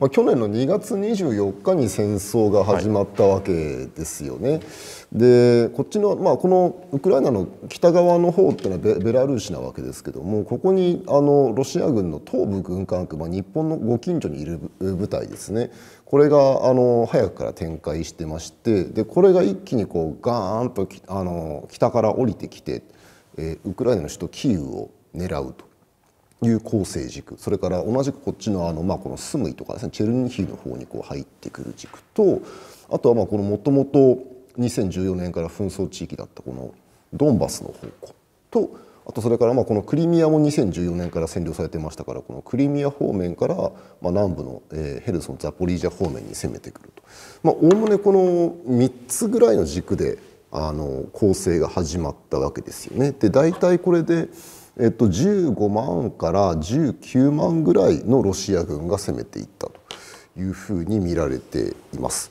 まあ、去年の2月24日に戦争が始まったわけですよね。はい、でこっちの、まあ、このウクライナの北側の方っていうのはベラルーシなわけですけどもここにあのロシア軍の東部軍管区、まあ、日本のご近所にいる部隊ですねこれがあの早くから展開してましてでこれが一気にこうガーンとあの北から降りてきて、えー、ウクライナの首都キーウを狙うと。いう構成軸それから同じくこっちのあの、まあ、このスムイとかですねチェルニヒの方にこう入ってくる軸とあとはまあこのもともと2014年から紛争地域だったこのドンバスの方向とあとそれからまあこのクリミアも2014年から占領されてましたからこのクリミア方面からまあ南部のヘルソンザポリージャ方面に攻めてくるとおおむねこの3つぐらいの軸であの構成が始まったわけですよね。で大体これでえっと、15万から19万ぐらいのロシア軍が攻めていったというふうに見られています。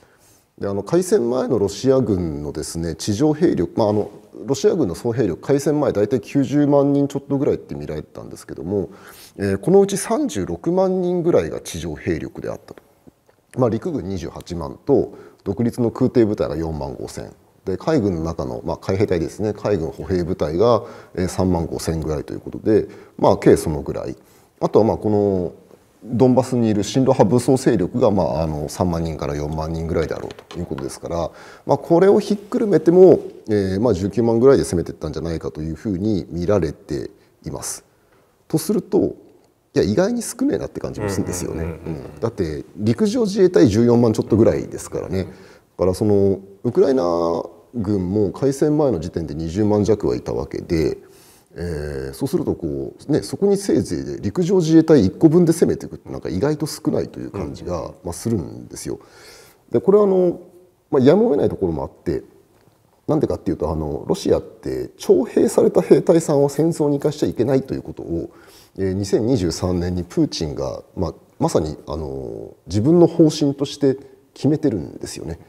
であの開戦前のロシア軍のですね地上兵力、まあ、あのロシア軍の総兵力開戦前大体90万人ちょっとぐらいって見られてたんですけども、えー、このうち36万人ぐらいが地上兵力であったと、まあ、陸軍28万と独立の空挺部隊が4万5千で海軍の中の、まあ、海兵隊ですね海軍歩兵部隊が3万5千ぐらいということで、まあ、計そのぐらいあとはまあこのドンバスにいる親ロ派武装勢力がまああの3万人から4万人ぐらいであろうということですから、まあ、これをひっくるめても、えー、まあ19万ぐらいで攻めていったんじゃないかというふうに見られています。とするといや意外に少ねえなって感じもするんですよね。だって陸上自衛隊14万ちょっとぐらいですからね。だからそのウクライナ軍も開戦前の時点で20万弱はいたわけで、えー、そうするとこう、ね、そこにせいぜい陸上自衛隊1個分で攻めていくってなんか意外と少ないという感じが、まするんですよ。でこれはあの、まあ、やむを得ないところもあってなんでかっていうとあのロシアって徴兵された兵隊さんを戦争に生かしちゃいけないということを、えー、2023年にプーチンが、まあ、まさにあの自分の方針として決めてるんですよね。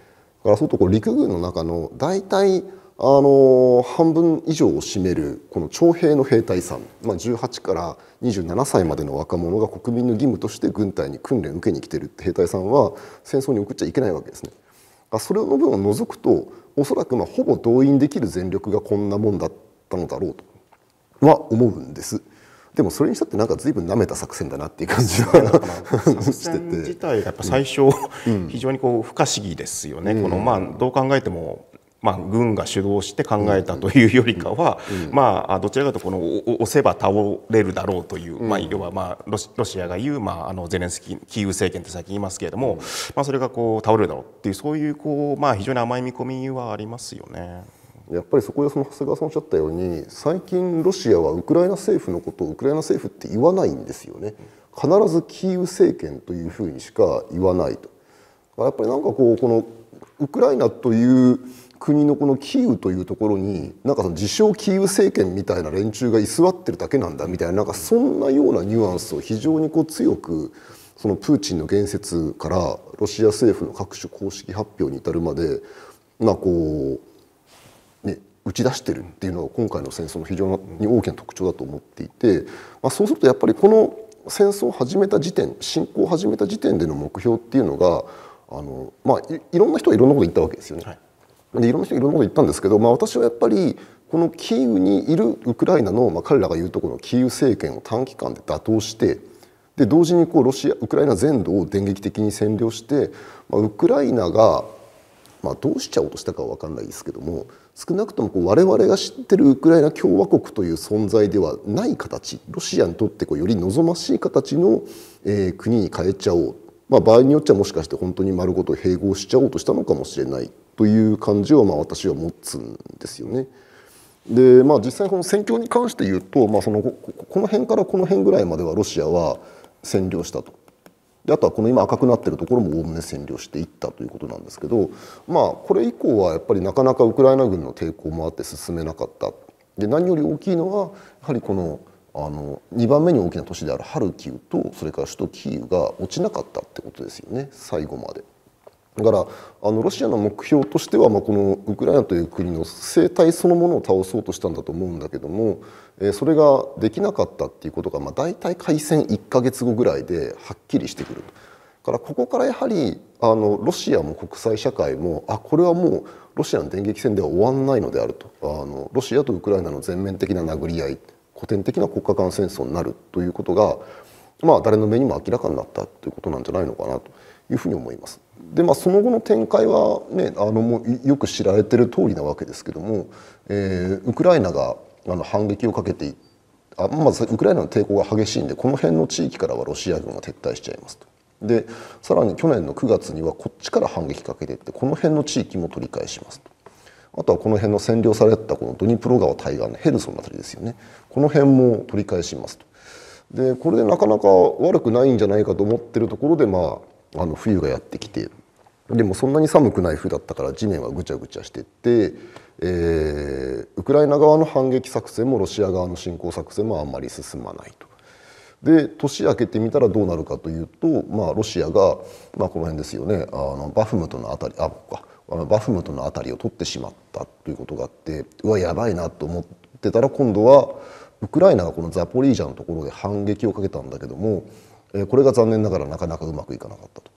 からそうとこう陸軍の中の大体あの半分以上を占めるこの徴兵の兵隊さん、まあ、18から27歳までの若者が国民の義務として軍隊に訓練を受けに来ている兵隊さんは戦争に送っちゃいけないわけですね。それの分を除くとおそらくまあほぼ動員できる全力がこんなもんだったのだろうとは思うんです。でもそれにしたってなんか随分なめた作戦だなっていう感じはしてて自体がやっぱ最初、うん、非常にこう不可思議ですよね、うん、このまあどう考えてもまあ、軍が主導して考えたというよりかは、まあ、どちらかというとこの押せば倒れるだろうという、まあ、要は、まあ、ロシロシアが言う、まあ、あのゼレンスキーキーウ政権って最近言いますけれども、まあ、それがこう倒れるだろうっていうそういうこう、まあ、非常に甘い見込みはありますよね。やっぱりそこでその長谷川さんおっしゃったように最近ロシアはウクライナ政府のことをウクライナ政府って言わないんですよね必ずキーウ政権というふうにしか言わないとやっぱりなんかこうこのウクライナという国のこのキーウというところになんかその自称キーウ政権みたいな連中が居座ってるだけなんだみたいななんかそんなようなニュアンスを非常にこう強くそのプーチンの言説からロシア政府の各種公式発表に至るまでまあこう打ち出してるっていうのが今回の戦争の非常に大きな特徴だと思っていて、まあ、そうするとやっぱりこの戦争を始めた時点侵攻を始めた時点での目標っていうのがあの、まあ、いろんな人がいろんなこと言ったわけですよね。はい、でいろんな人がいろんなこと言ったんですけど、まあ、私はやっぱりこのキーウにいるウクライナの、まあ、彼らが言うところのキーウ政権を短期間で打倒してで同時にこうロシアウクライナ全土を電撃的に占領して、まあ、ウクライナが、まあ、どうしちゃおうとしたかは分かんないですけども少なくともこう我々が知ってるウクライナ共和国という存在ではない形ロシアにとってこうより望ましい形の、えー、国に変えちゃおう、まあ、場合によってはもしかして本当に丸ごと併合しちゃおうとしたのかもしれないという感じをまあ私は持つんですよね。でまあ、実際この戦況に関して言うと、まあ、そのこの辺からこの辺ぐらいまではロシアは占領したとであとはこの今赤くなってるところもおおむね占領していったということなんですけど、まあ、これ以降はやっぱりなかなかウクライナ軍の抵抗もあって進めなかったで何より大きいのはやはりこのあの2番目に大きな都市であるハルキウとそれから首都キーウが落ちなかったってことですよね最後まで。だからあのロシアの目標としては、まあ、このウクライナという国の生態そのものを倒そうとしたんだと思うんだけども、えー、それができなかったっていうことが、まあ、大体開戦1か月後ぐらいではっきりしてくるだからここからやはりあのロシアも国際社会もあこれはもうロシアの電撃戦では終わらないのであるとあのロシアとウクライナの全面的な殴り合い古典的な国家間戦争になるということが、まあ、誰の目にも明らかになったということなんじゃないのかなと。いうふうに思います。でまあ、その後の展開は、ね、あのもうよく知られてる通りなわけですけども、えー、ウクライナがあの反撃をかけてあまずウクライナの抵抗が激しいんでこの辺の地域からはロシア軍が撤退しちゃいますと。でさらに去年の9月にはこっちから反撃かけてってこの辺の地域も取り返しますと。あとはこの辺の占領されたこのドニプロ川対岸のヘルソンの辺りですよねこの辺も取り返しますと。でこれでなかなか悪くないんじゃないかと思ってるところでまああの冬がやってきてでもそんなに寒くない冬だったから地面はぐちゃぐちゃしてって、えー、ウクライナ側の反撃作戦もロシア側の侵攻作戦もあんまり進まないと。で年明けてみたらどうなるかというと、まあ、ロシアが、まあ、この辺ですよねあのバフムトの辺りああのバフムトの辺りを取ってしまったということがあってうわやばいなと思ってたら今度はウクライナがこのザポリージャのところで反撃をかけたんだけどもこれが残念ながらなかなかうまくいかなかったと。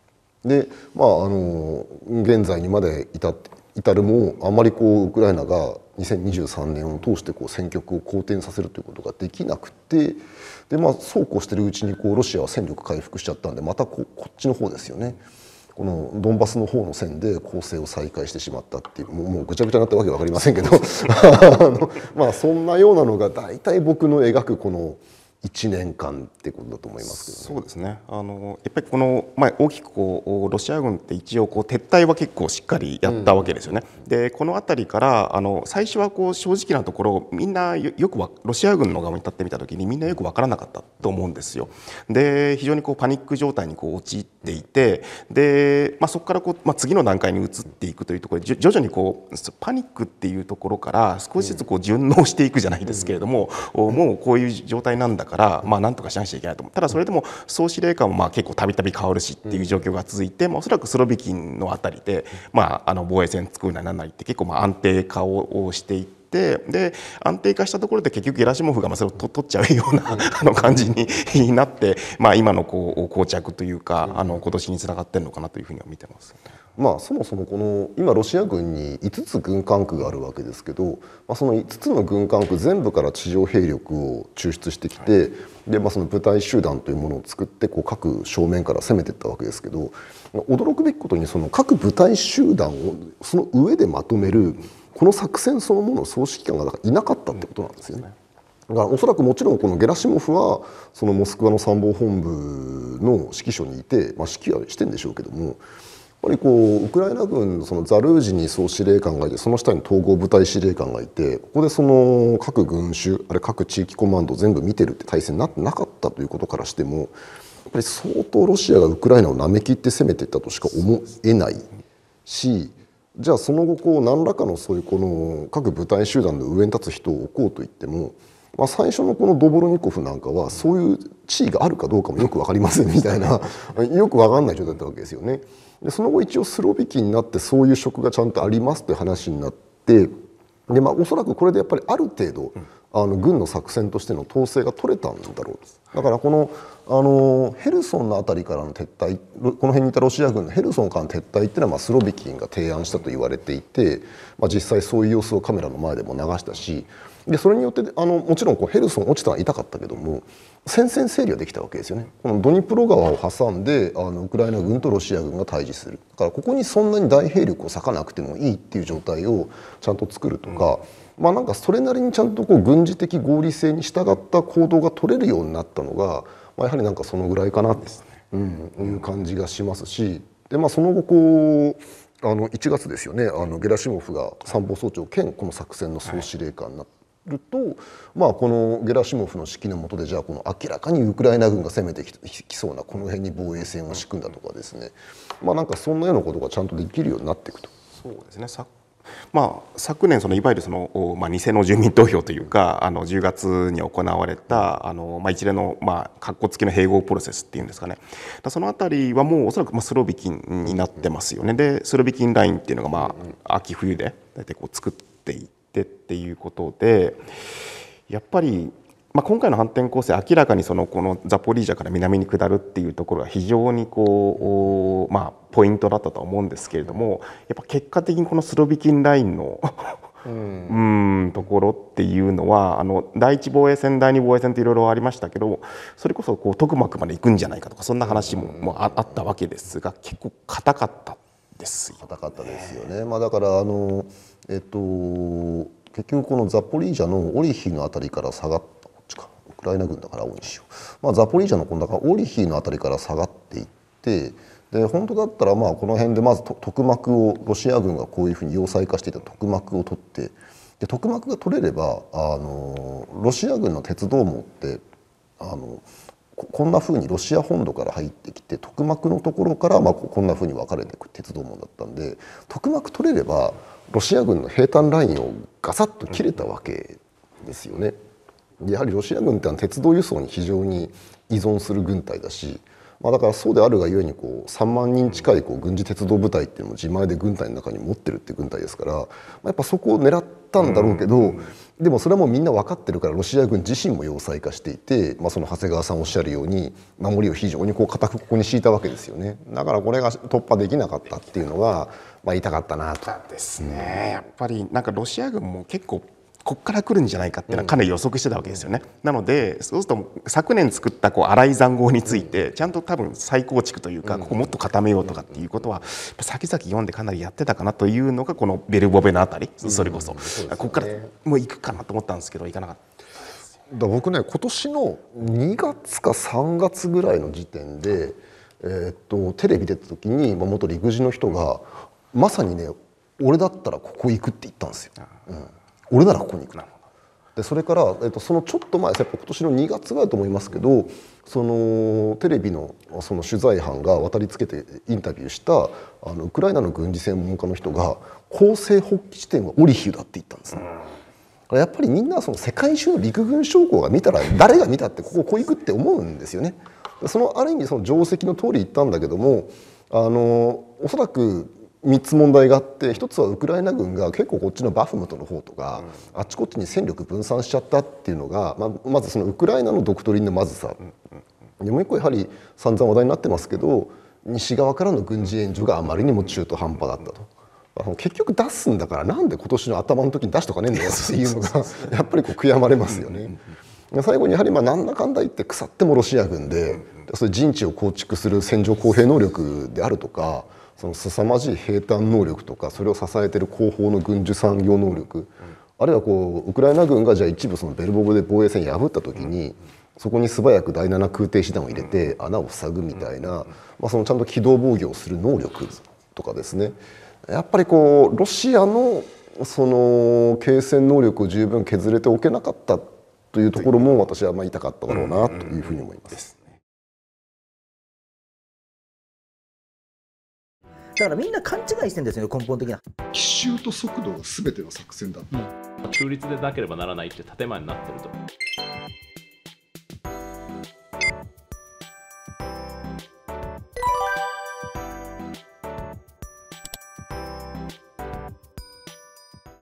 でまああの現在にまで至至るもあまりこうウクライナが2023年を通してこう戦局を好転させるということができなくてで、まあ、そうこうしてるうちにこうロシアは戦力回復しちゃったんでまたここっちの方ですよね。このドンバスの方の線で攻勢を再開してしまったっていうもうぐちゃぐちゃになったわけは分かりませんけど あのまあそんなようなのが大体僕の描くこの1年間ってことだと思いますけど、ね、そうですねあのやっぱりこの前大きくこうロシア軍って一応こう撤退は結構しっかりやったわけですよね、うん、でこの辺りからあの最初はこう正直なところみんなよくロシア軍の側に立ってみた時にみんなよく分からなかったと思うんですよで非常にこうパニック状態にこう陥っていてで、まあ、そこからこう、まあ、次の段階に移っていくというところで徐々にこうパニックっていうところから少しずつこう順応していくじゃないですけれども、うん、もうこういう状態なんだからから、まあ、なんとかしなくゃいけないと思うただそれでも総司令官もまあ結構たびたび変わるしっていう状況が続いて、まあ、おそらくスロビキンの辺りで、まあ、あの防衛線作るなりなんなりって結構まあ安定化をしていって。で安定化したところで結局ゲラシモフがまあそれを取っちゃうような あの感じになって、まあ、今のこう膠着というかあの今年につながってるのかなというふうには見てます、ね。まあ、そもそもこの今ロシア軍に5つ軍管区があるわけですけど、まあ、その5つの軍管区全部から地上兵力を抽出してきて、はい、でまあ、その部隊集団というものを作ってこう各正面から攻めていったわけですけど驚くべきことにその各部隊集団をその上でまとめるこの作戦そのものの総指揮官がいなかったってことなんですよね。だからおそらくもちろんこのゲラシモフはそのモスクワの参謀本部の指揮所にいて、まあ、指揮はしてんでしょうけどもぱりこうウクライナ軍のそのザルージニ総司令官がいてその下に統合部隊司令官がいてここでその各軍種あれ各地域コマンド全部見てるって体制になってなかったということからしてもやっぱり相当ロシアがウクライナをなめきって攻めていったとしか思えないしじゃあその後こう何らかのそういうこの各部隊集団の上に立つ人を置こうといっても。まあ、最初のこのドボルニコフなんかはそういう地位があるかどうかもよく分かりませんみたいな よく分かんない状態だったわけですよね。でその後一応スロビキになってそういう職がちゃんとありますという話になってで、まあ、おそらくこれでやっぱりある程度、あの軍の作戦としての統制が取れたんだろうだからこのあのヘルソンの辺りからの撤退この辺にいたロシア軍のヘルソンからの撤退っていうのは、まあ、スロビキンが提案したと言われていて、まあ、実際そういう様子をカメラの前でも流したしでそれによってあのもちろんこうヘルソン落ちたのは痛かったけども戦線整理はできたわけですよねこのドニプロ川を挟んであのウクライナ軍とロシア軍が対峙するだからここにそんなに大兵力を割かなくてもいいっていう状態をちゃんと作るとか、うん、まあなんかそれなりにちゃんとこう軍事的合理性に従った行動が取れるようになったのが、まあ、やはりなんかそのぐらいかなでうん、いう感じがしますしで、まあ、その後こうあの1月ですよねあのゲラシモフが参謀総長兼この作戦の総司令官になって。ると、まあ、このゲラシモフの指揮の下でじゃあこの明らかにウクライナ軍が攻めてきそうなこの辺に防衛線を敷くんだとかですね、まあ、なんかそんなようなことがちゃんとできるようになっていくと。そうですねまあ、昨年そのいわゆるその、まあ、偽の住民投票というかあの10月に行われたあの、まあ、一連の、まあ、括弧付きの併合プロセスっていうんですかねその辺りはもうおそらく、まあ、スロビキンになってますよねでスロビキンラインっていうのが、まあ、秋冬で大体こう作っていて。ってっていうことでやっぱり、まあ、今回の反転攻勢明らかにそのこのザポリージャから南に下るっていうところが非常にこう、まあ、ポイントだったとは思うんですけれどもやっぱ結果的にこのスロビキンラインのうん、うんところっていうのはあの第一防衛戦第二防衛戦っていろいろありましたけどそれこそこう徳幕まで行くんじゃないかとかそんな話も,、もあったわけですが結構硬かったです硬かったですよね、まあ、だからあの、えっと、結局このザポリージャのオリヒの辺りから下がったこっちかウクライナ軍だから青にしよう、まあ、ザポリージャのこの中オリヒの辺りから下がっていってで本当だったらまあこの辺でまず特幕をロシア軍がこういうふうに要塞化していた特幕を取ってで特幕が取れればあのロシア軍の鉄道網ってあのこんなふうにロシア本土から入ってきて特幕のところからまあこんなふうに分かれていく鉄道網だったんで特幕取れればロシア軍の平坦ラインをガサッと切れたわけですよね。やはりロシア軍って鉄道輸送に非常に依存する軍隊だしまあ、だからそうであるがゆえにこう3万人近いこう軍事鉄道部隊っていうのを自前で軍隊の中に持ってるって軍隊ですから、まあ、やっぱそこを狙ったんだろうけど、でもそれはもうみんな分かってるからロシア軍自身も要塞化していて、まあ、その長谷川さんおっしゃるように守りを非常にこう固くここに敷いたわけですよねだからこれが突破できなかったっていうのは、まあ、痛かったなと。ですねやっぱりなんかロシア軍も結構ここから来るんじゃないかっていうのはかなり予測してたわけですよね、うん、なのでそうすると昨年作ったこう荒い塹壕についてちゃんと多分再構築というかここもっと固めようとかっていうことは先々読んでかなりやってたかなというのがこのベルボベのあたりそれこそ、うんね、ここからもう行くかなと思ったんですけど行かなかった。だ僕ね今年の2月か3月ぐらいの時点で、えー、っとテレビ出た時に元陸自の人がまさにね俺だったらここ行くって言ったんですよ。うん俺ならここに行くなでそれから、えっと、そのちょっと前今年の2月ぐらいと思いますけどそのテレビのその取材班が渡りつけてインタビューしたあのウクライナの軍事専門家の人が攻勢発起地点はオリヒューだって言ったんですね。やっぱりみんなその世界中の陸軍将校が見たら誰が見たってこここう行くって思うんですよね。そのある意味その定石の通り言ったんだけどもあのおそらく3つ問題があって1つはウクライナ軍が結構こっちのバフムトの方とか、うん、あちこっちに戦力分散しちゃったっていうのが、まあ、まずそのウクライナのドクトリンのまずさ、でもう一個やはり散々話題になってますけど西側からの軍事援助があまりにも中途半端だったと。結局出すんだからなんで今年の頭の時に出しとかねえんだよっていうのが やっぱりこう悔やまれますよね。最後にやはりまあなんだかんだ言って腐ってもロシア軍でそれ陣地を構築する戦場公平能力であるとかその凄まじい兵隊能力とかそれを支えてる後方の軍需産業能力、あるいはこうウクライナ軍がじゃあ一部そのベルボブで防衛線破った時に、そこに素早く第7空挺師団を入れて穴を塞ぐみたいな、まあ、そのちゃんと機動防御をする能力とかですねやっぱりこうロシアのその継戦能力を十分削れておけなかったというところも私はまあ痛かっただろうなというふうに思います。だからみんな勘違いしてんですよ根本的な奇襲と速度が全ての作戦だ、うん、中立でなければならないって建前になってると